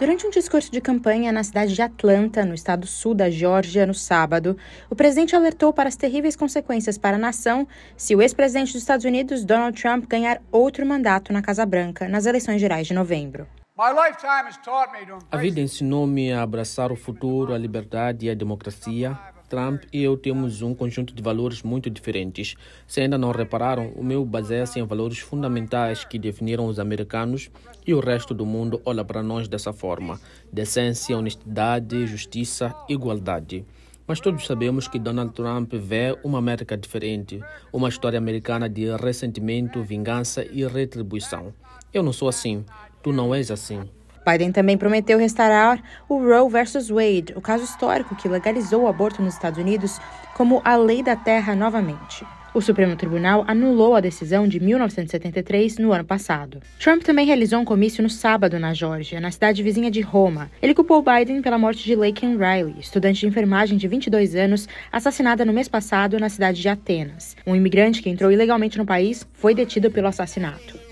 Durante um discurso de campanha na cidade de Atlanta, no estado sul da Geórgia, no sábado, o presidente alertou para as terríveis consequências para a nação se o ex-presidente dos Estados Unidos, Donald Trump, ganhar outro mandato na Casa Branca nas eleições gerais de novembro. A vida ensinou-me a abraçar o futuro, a liberdade e a democracia Trump e eu temos um conjunto de valores muito diferentes. Se ainda não repararam, o meu baseia-se em valores fundamentais que definiram os americanos e o resto do mundo olha para nós dessa forma: decência, honestidade, justiça, igualdade. Mas todos sabemos que Donald Trump vê uma América diferente, uma história americana de ressentimento, vingança e retribuição. Eu não sou assim, tu não és assim. Biden também prometeu restaurar o Roe versus Wade, o caso histórico que legalizou o aborto nos Estados Unidos como a lei da terra novamente. O Supremo Tribunal anulou a decisão de 1973 no ano passado. Trump também realizou um comício no sábado na Geórgia, na cidade vizinha de Roma. Ele culpou Biden pela morte de Laken Riley, estudante de enfermagem de 22 anos, assassinada no mês passado na cidade de Atenas. Um imigrante que entrou ilegalmente no país foi detido pelo assassinato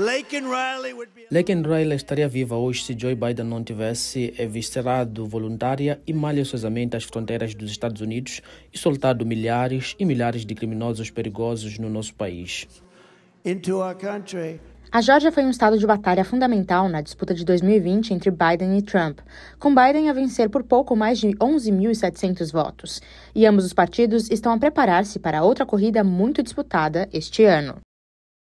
and Riley estaria viva hoje se Joe Biden não tivesse eviscerado voluntária e maliciosamente as fronteiras dos Estados Unidos e soltado milhares e milhares de criminosos perigosos no nosso país. A Georgia foi um estado de batalha fundamental na disputa de 2020 entre Biden e Trump, com Biden a vencer por pouco mais de 11.700 votos. E ambos os partidos estão a preparar-se para outra corrida muito disputada este ano.